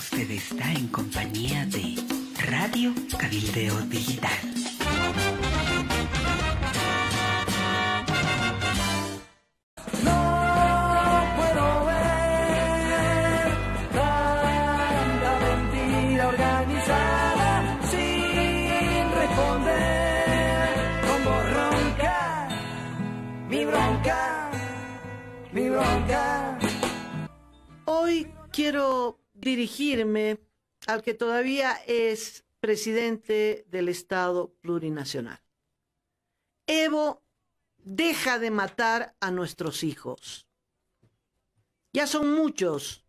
Usted está en compañía de Radio Cabildeo Digital. No puedo ver tanta mentira organizada sin responder como ronca mi bronca, mi bronca quiero dirigirme al que todavía es presidente del Estado plurinacional. Evo, deja de matar a nuestros hijos. Ya son muchos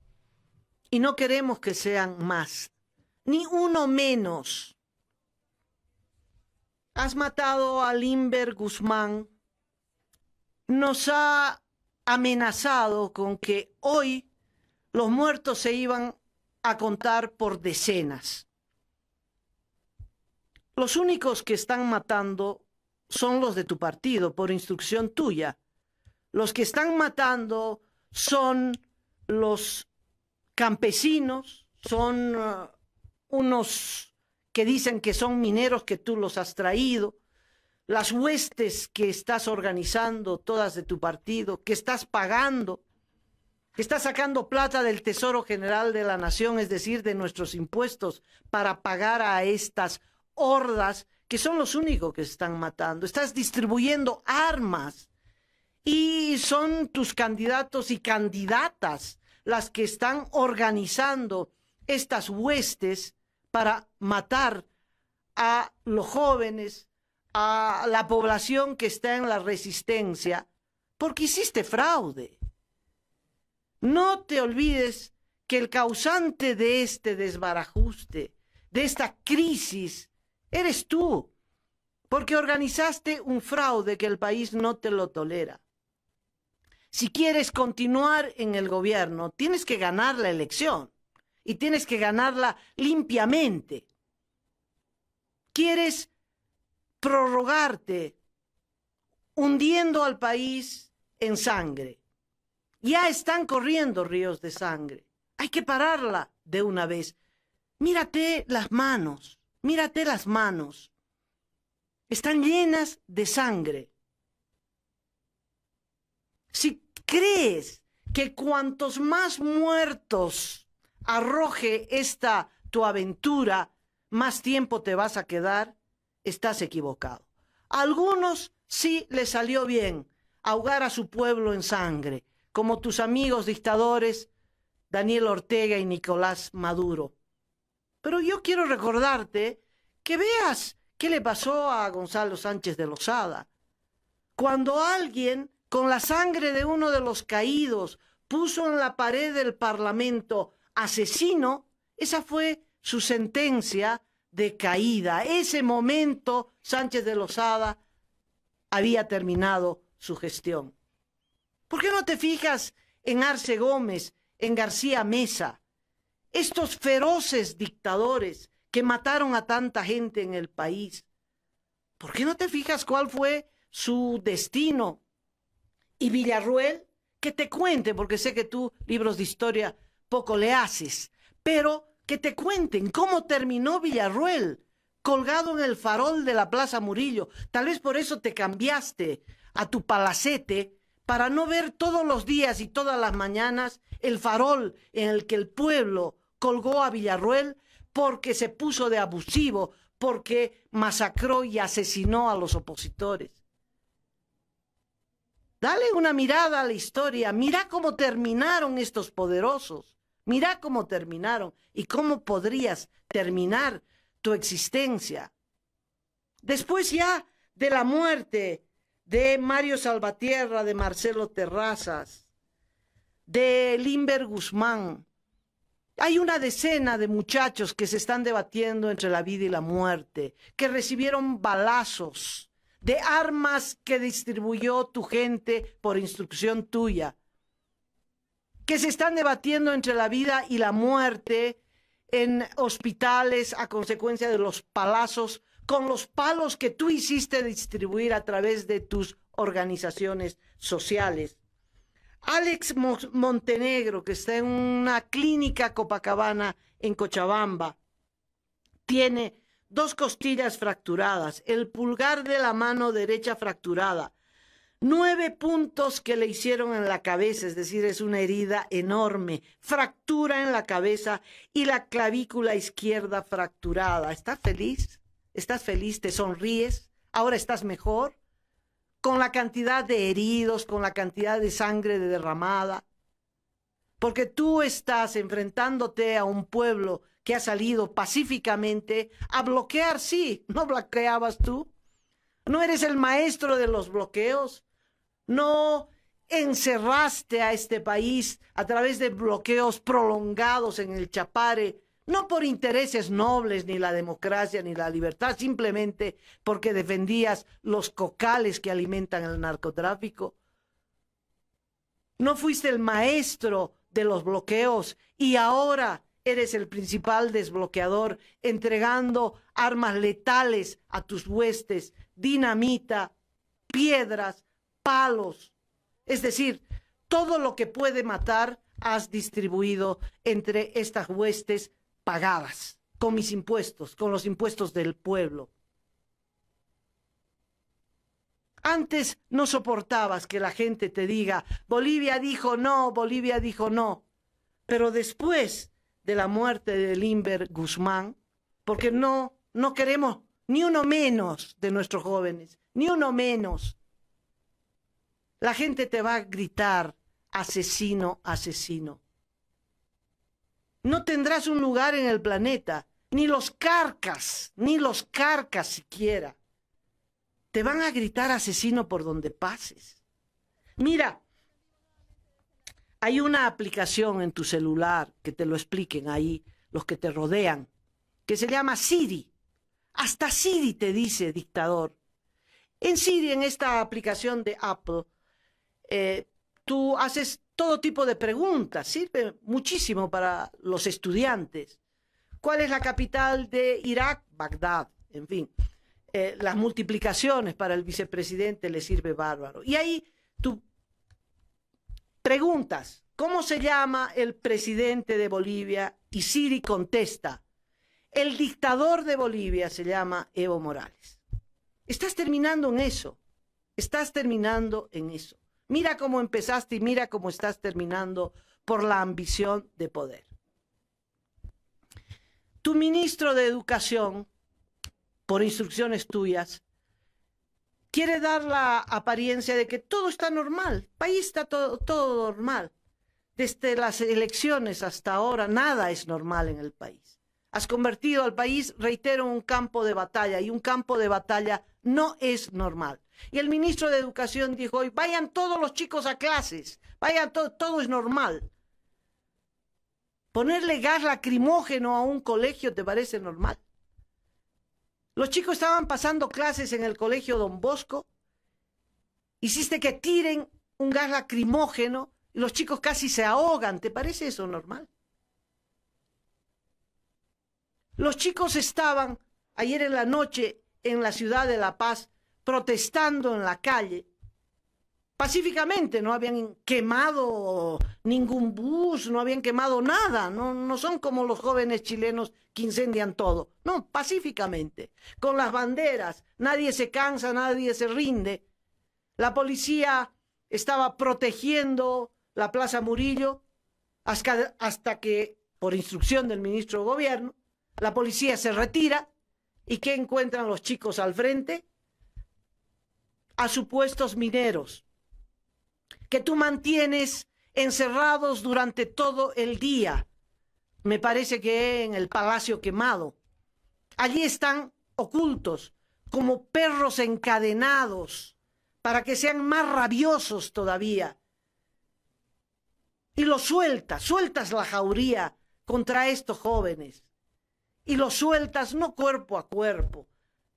y no queremos que sean más, ni uno menos. Has matado a Limber Guzmán, nos ha amenazado con que hoy los muertos se iban a contar por decenas. Los únicos que están matando son los de tu partido, por instrucción tuya. Los que están matando son los campesinos, son uh, unos que dicen que son mineros que tú los has traído, las huestes que estás organizando, todas de tu partido, que estás pagando Estás sacando plata del Tesoro General de la Nación, es decir, de nuestros impuestos, para pagar a estas hordas que son los únicos que se están matando. Estás distribuyendo armas y son tus candidatos y candidatas las que están organizando estas huestes para matar a los jóvenes, a la población que está en la resistencia, porque hiciste fraude. No te olvides que el causante de este desbarajuste, de esta crisis, eres tú, porque organizaste un fraude que el país no te lo tolera. Si quieres continuar en el gobierno, tienes que ganar la elección y tienes que ganarla limpiamente. Quieres prorrogarte hundiendo al país en sangre ya están corriendo ríos de sangre. Hay que pararla de una vez. Mírate las manos, mírate las manos. Están llenas de sangre. Si crees que cuantos más muertos arroje esta tu aventura, más tiempo te vas a quedar, estás equivocado. A algunos sí les salió bien ahogar a su pueblo en sangre, como tus amigos dictadores Daniel Ortega y Nicolás Maduro. Pero yo quiero recordarte que veas qué le pasó a Gonzalo Sánchez de Lozada. Cuando alguien, con la sangre de uno de los caídos, puso en la pared del Parlamento asesino, esa fue su sentencia de caída. Ese momento Sánchez de Lozada había terminado su gestión. ¿Por qué no te fijas en Arce Gómez, en García Mesa? Estos feroces dictadores que mataron a tanta gente en el país. ¿Por qué no te fijas cuál fue su destino? Y Villarruel, que te cuente, porque sé que tú libros de historia poco le haces, pero que te cuenten cómo terminó Villarruel, colgado en el farol de la Plaza Murillo. Tal vez por eso te cambiaste a tu palacete para no ver todos los días y todas las mañanas el farol en el que el pueblo colgó a Villarruel porque se puso de abusivo, porque masacró y asesinó a los opositores. Dale una mirada a la historia, mira cómo terminaron estos poderosos, mira cómo terminaron y cómo podrías terminar tu existencia. Después ya de la muerte de Mario Salvatierra, de Marcelo Terrazas, de Limber Guzmán. Hay una decena de muchachos que se están debatiendo entre la vida y la muerte, que recibieron balazos de armas que distribuyó tu gente por instrucción tuya, que se están debatiendo entre la vida y la muerte en hospitales a consecuencia de los palazos con los palos que tú hiciste distribuir a través de tus organizaciones sociales. Alex Montenegro, que está en una clínica Copacabana en Cochabamba, tiene dos costillas fracturadas, el pulgar de la mano derecha fracturada, nueve puntos que le hicieron en la cabeza, es decir, es una herida enorme, fractura en la cabeza y la clavícula izquierda fracturada. ¿Está feliz? estás feliz, te sonríes, ahora estás mejor, con la cantidad de heridos, con la cantidad de sangre de derramada, porque tú estás enfrentándote a un pueblo que ha salido pacíficamente a bloquear, sí, no bloqueabas tú, no eres el maestro de los bloqueos, no encerraste a este país a través de bloqueos prolongados en el Chapare, no por intereses nobles, ni la democracia, ni la libertad, simplemente porque defendías los cocales que alimentan el narcotráfico. No fuiste el maestro de los bloqueos y ahora eres el principal desbloqueador, entregando armas letales a tus huestes, dinamita, piedras, palos. Es decir, todo lo que puede matar has distribuido entre estas huestes pagabas con mis impuestos, con los impuestos del pueblo. Antes no soportabas que la gente te diga, Bolivia dijo no, Bolivia dijo no. Pero después de la muerte de Limber Guzmán, porque no, no queremos ni uno menos de nuestros jóvenes, ni uno menos. La gente te va a gritar, asesino, asesino. No tendrás un lugar en el planeta, ni los carcas, ni los carcas siquiera. Te van a gritar asesino por donde pases. Mira, hay una aplicación en tu celular que te lo expliquen ahí los que te rodean, que se llama Siri. Hasta Siri te dice dictador. En Siri, en esta aplicación de Apple, eh, Tú haces todo tipo de preguntas, sirve muchísimo para los estudiantes. ¿Cuál es la capital de Irak? Bagdad, en fin. Eh, las multiplicaciones para el vicepresidente le sirve bárbaro. Y ahí tú preguntas, ¿cómo se llama el presidente de Bolivia? Y Siri contesta, el dictador de Bolivia se llama Evo Morales. Estás terminando en eso, estás terminando en eso. Mira cómo empezaste y mira cómo estás terminando por la ambición de poder. Tu ministro de Educación, por instrucciones tuyas, quiere dar la apariencia de que todo está normal, país está todo, todo normal. Desde las elecciones hasta ahora, nada es normal en el país. Has convertido al país, reitero, un campo de batalla y un campo de batalla no es normal. Y el ministro de Educación dijo hoy, vayan todos los chicos a clases, vayan todo, todo es normal. ¿Ponerle gas lacrimógeno a un colegio te parece normal? Los chicos estaban pasando clases en el colegio Don Bosco, hiciste que tiren un gas lacrimógeno y los chicos casi se ahogan, ¿te parece eso normal? Los chicos estaban ayer en la noche en la ciudad de La Paz protestando en la calle pacíficamente, no habían quemado ningún bus, no habían quemado nada, no, no, son como los jóvenes chilenos que incendian todo, no, pacíficamente, con las banderas, nadie se cansa, nadie se rinde. La policía estaba protegiendo la Plaza Murillo hasta, hasta que, por instrucción del ministro de Gobierno, la policía se retira y ¿qué encuentran los chicos al frente? A supuestos mineros que tú mantienes encerrados durante todo el día. Me parece que en el Palacio Quemado. Allí están ocultos como perros encadenados para que sean más rabiosos todavía. Y lo sueltas, sueltas la jauría contra estos jóvenes y lo sueltas no cuerpo a cuerpo,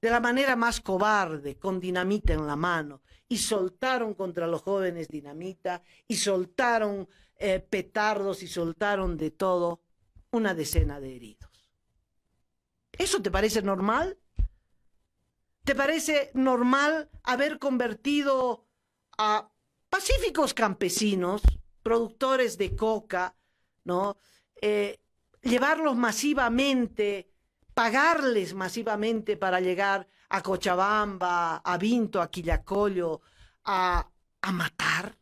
de la manera más cobarde, con dinamita en la mano. Y soltaron contra los jóvenes dinamita y soltaron eh, petardos y soltaron de todo una decena de heridos. ¿Eso te parece normal? ¿Te parece normal haber convertido a pacíficos campesinos, productores de coca, ¿no? Eh, llevarlos masivamente, pagarles masivamente para llegar a Cochabamba, a Vinto, a Quillacollo, a, matar?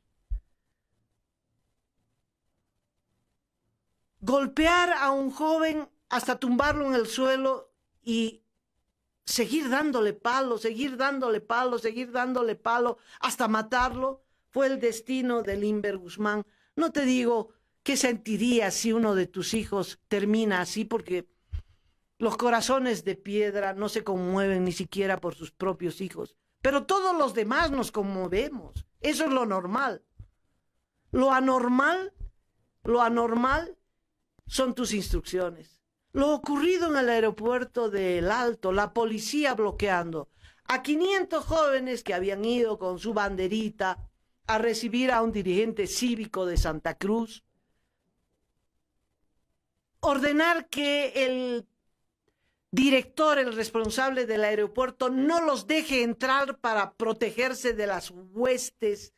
golpear a un joven hasta tumbarlo en el suelo y seguir dándole palo, seguir dándole palo, seguir dándole palo hasta matarlo, fue el destino de Limber Guzmán. No te digo ¿Qué sentirías si uno de tus hijos termina así? Porque los corazones de piedra no se conmueven ni siquiera por sus propios hijos. Pero todos los demás nos conmovemos. Eso es lo normal. Lo anormal, lo anormal son tus instrucciones. Lo ocurrido en el aeropuerto del Alto, la policía bloqueando a 500 jóvenes que habían ido con su banderita a recibir a un dirigente cívico de Santa Cruz ordenar que el director, el responsable del aeropuerto, no los deje entrar para protegerse de las huestes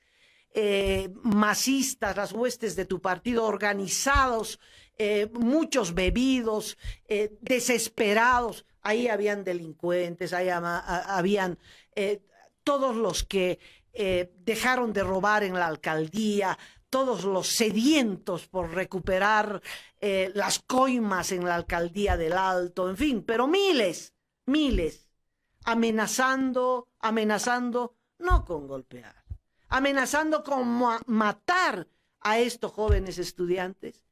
eh, masistas, las huestes de tu partido, organizados, eh, muchos bebidos, eh, desesperados. Ahí habían delincuentes, ahí habían todos los que dejaron de robar en la alcaldía, todos los sedientos por recuperar eh, las coimas en la alcaldía del Alto, en fin, pero miles, miles, amenazando, amenazando, no con golpear, amenazando con matar a estos jóvenes estudiantes.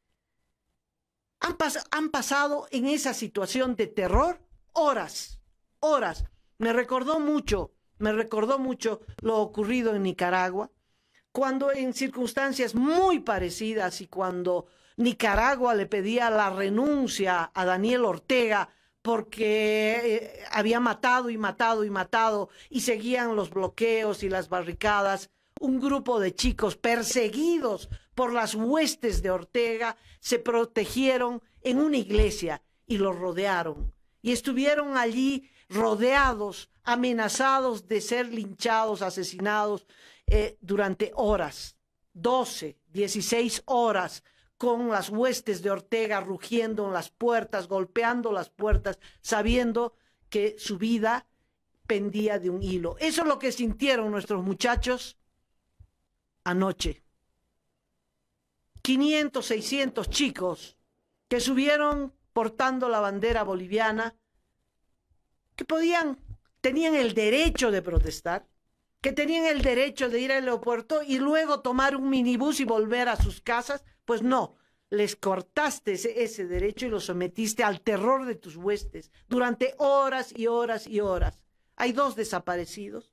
han pasado en esa situación de terror horas, horas. Me recordó mucho, me recordó mucho lo ocurrido en Nicaragua cuando en circunstancias muy parecidas y cuando Nicaragua le pedía la renuncia a Daniel Ortega porque eh, había matado y matado y matado y seguían los bloqueos y las barricadas, un grupo de chicos perseguidos por las huestes de Ortega se protegieron en una iglesia y los rodearon y estuvieron allí rodeados, amenazados de ser linchados, asesinados, eh, durante horas, 12, 16 horas, con las huestes de Ortega rugiendo en las puertas, golpeando las puertas, sabiendo que su vida pendía de un hilo. Eso es lo que sintieron nuestros muchachos anoche. 500, 600 chicos que subieron portando la bandera boliviana, que podían, tenían el derecho de protestar, que tenían el derecho de ir al aeropuerto y luego tomar un minibús y volver a sus casas, pues no, les cortaste ese, derecho y los sometiste al terror de tus huestes durante horas y horas y horas. Hay dos desaparecidos,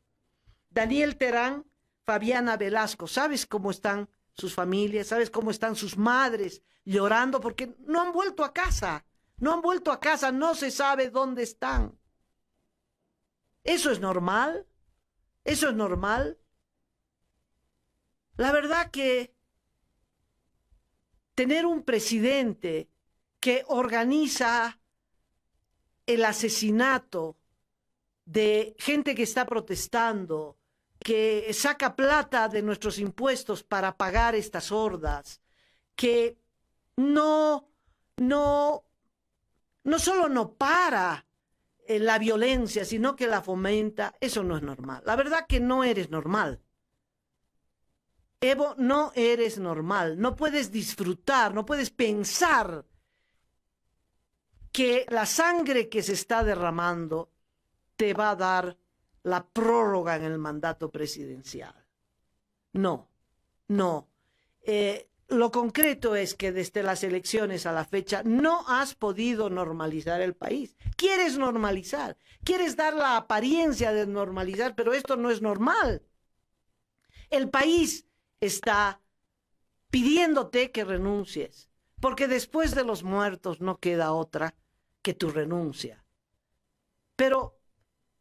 Daniel Terán, Fabiana Velasco. ¿Sabes cómo están sus familias? ¿Sabes cómo están sus madres llorando porque no han vuelto a casa? No han vuelto a casa, no se sabe dónde están. ¿Eso es normal? ¿Eso es normal? La verdad que tener un presidente que organiza el asesinato de gente que está protestando, que saca plata de nuestros impuestos para pagar estas hordas, que no, no, no solo no para la violencia, sino que la fomenta, eso no es normal. La verdad que no eres normal. Evo, no eres normal, no puedes disfrutar, no puedes pensar que la sangre que se está derramando te va a dar la prórroga en el mandato presidencial. No, no. Eh, lo concreto es que desde las elecciones a la fecha no has podido normalizar el país. Quieres normalizar, quieres dar la apariencia de normalizar, pero esto no es normal. El país está pidiéndote que renuncies, porque después de los muertos no queda otra que tu renuncia. Pero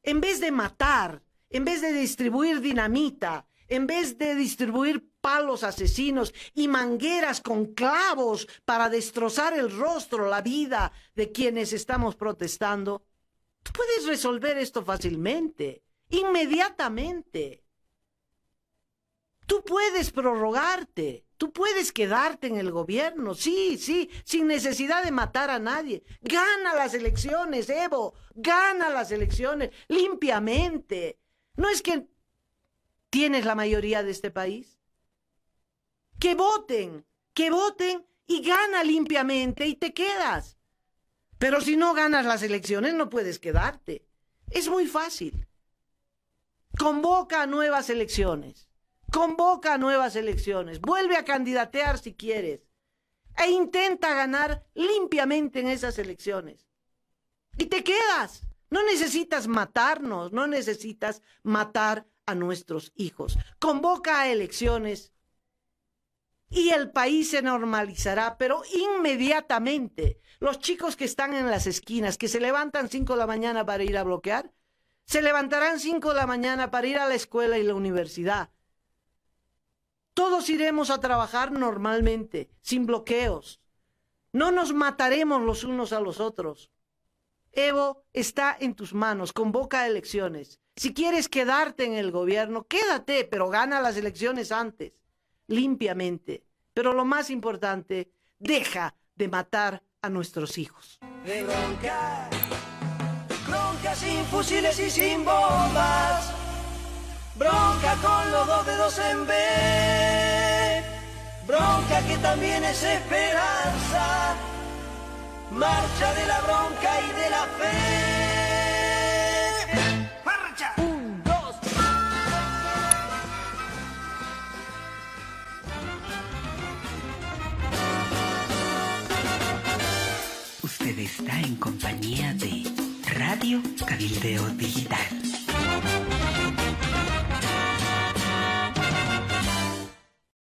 en vez de matar, en vez de distribuir dinamita, en vez de distribuir palos asesinos y mangueras con clavos para destrozar el rostro, la vida de quienes estamos protestando. Tú puedes resolver esto fácilmente, inmediatamente. Tú puedes prorrogarte, tú puedes quedarte en el gobierno, sí, sí, sin necesidad de matar a nadie. Gana las elecciones, Evo, gana las elecciones limpiamente. No es que tienes la mayoría de este país que voten, que voten y gana limpiamente y te quedas. Pero si no ganas las elecciones no puedes quedarte. Es muy fácil. Convoca a nuevas elecciones. Convoca nuevas elecciones. Vuelve a candidatear si quieres. E intenta ganar limpiamente en esas elecciones. Y te quedas. No necesitas matarnos, no necesitas matar a nuestros hijos. Convoca a elecciones y el país se normalizará, pero inmediatamente los chicos que están en las esquinas, que se levantan 5 de la mañana para ir a bloquear, se levantarán 5 de la mañana para ir a la escuela y la universidad. Todos iremos a trabajar normalmente, sin bloqueos. No nos mataremos los unos a los otros. Evo, está en tus manos, convoca elecciones. Si quieres quedarte en el gobierno, quédate, pero gana las elecciones antes limpiamente. Pero lo más importante, deja de matar a nuestros hijos. bronca, bronca sin fusiles y sin bombas, bronca con los dos dedos en B, bronca que también es esperanza, marcha de la bronca y de la fe. ¡Marcha! en compañía de Radio Cabildeo Digital.